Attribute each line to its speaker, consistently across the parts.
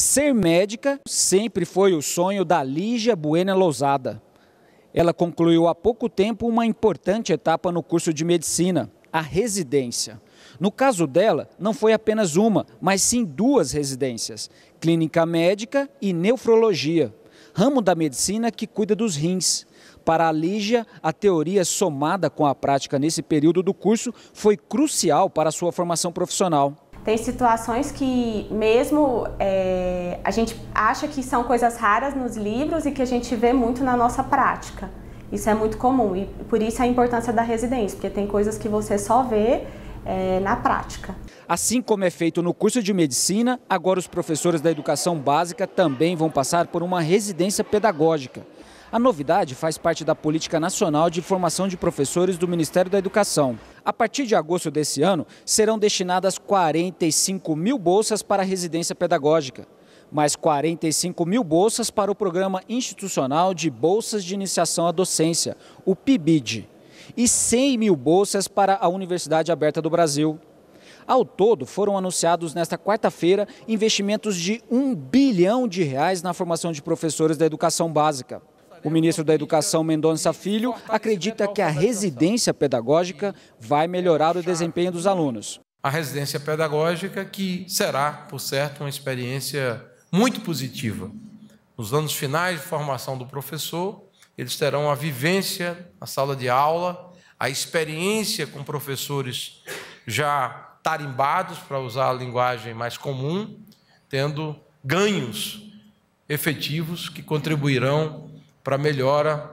Speaker 1: Ser médica sempre foi o sonho da Lígia Buena Lousada. Ela concluiu há pouco tempo uma importante etapa no curso de medicina, a residência. No caso dela, não foi apenas uma, mas sim duas residências: clínica médica e nefrologia, ramo da medicina que cuida dos rins. Para a Lígia, a teoria somada com a prática nesse período do curso foi crucial para a sua formação profissional.
Speaker 2: Tem situações que, mesmo é a gente acha que são coisas raras nos livros e que a gente vê muito na nossa prática. Isso é muito comum e por isso a importância da residência, porque tem coisas que você só vê é, na prática.
Speaker 1: Assim como é feito no curso de medicina, agora os professores da educação básica também vão passar por uma residência pedagógica. A novidade faz parte da Política Nacional de Formação de Professores do Ministério da Educação. A partir de agosto desse ano, serão destinadas 45 mil bolsas para a residência pedagógica mais 45 mil bolsas para o Programa Institucional de Bolsas de Iniciação à Docência, o PIBID, e 100 mil bolsas para a Universidade Aberta do Brasil. Ao todo, foram anunciados nesta quarta-feira investimentos de um bilhão de reais na formação de professores da educação básica. O ministro da Educação, Mendonça Filho, acredita que a residência pedagógica vai melhorar o
Speaker 3: desempenho dos alunos. A residência pedagógica, que será, por certo, uma experiência muito positiva. Nos anos finais de formação do professor, eles terão a vivência na sala de aula, a experiência com professores já tarimbados, para usar a linguagem mais comum, tendo ganhos efetivos que contribuirão para a melhora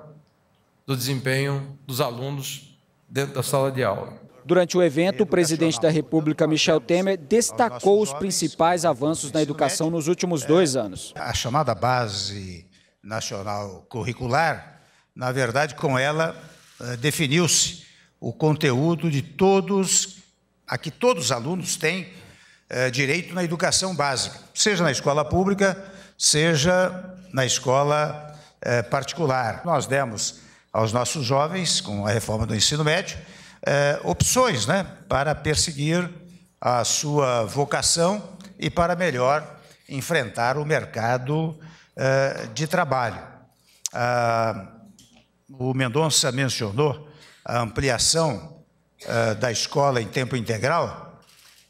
Speaker 3: do desempenho dos alunos dentro da sala de aula. Durante o
Speaker 1: evento, o presidente da República, Michel Temer, destacou os principais avanços na educação nos últimos dois anos. A chamada Base Nacional Curricular,
Speaker 4: na verdade, com ela eh, definiu-se o conteúdo de todos, a que todos os alunos têm eh, direito na educação básica, seja na escola pública, seja na escola eh, particular. Nós demos aos nossos jovens, com a reforma do ensino médio, é, opções né, para perseguir a sua vocação e para melhor enfrentar o mercado é, de trabalho. Ah, o Mendonça mencionou a ampliação é, da escola em tempo integral,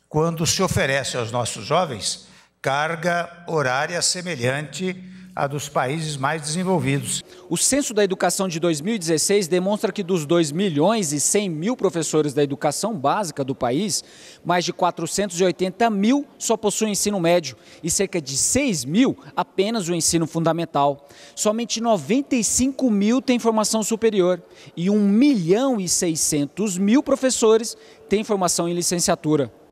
Speaker 4: quando se oferece aos nossos jovens carga
Speaker 1: horária semelhante a dos países mais desenvolvidos. O Censo da Educação de 2016 demonstra que dos 2 milhões e 100 mil professores da educação básica do país, mais de 480 mil só possuem ensino médio e cerca de 6 mil apenas o ensino fundamental. Somente 95 mil têm formação superior e 1 milhão e 600 mil professores têm formação em licenciatura.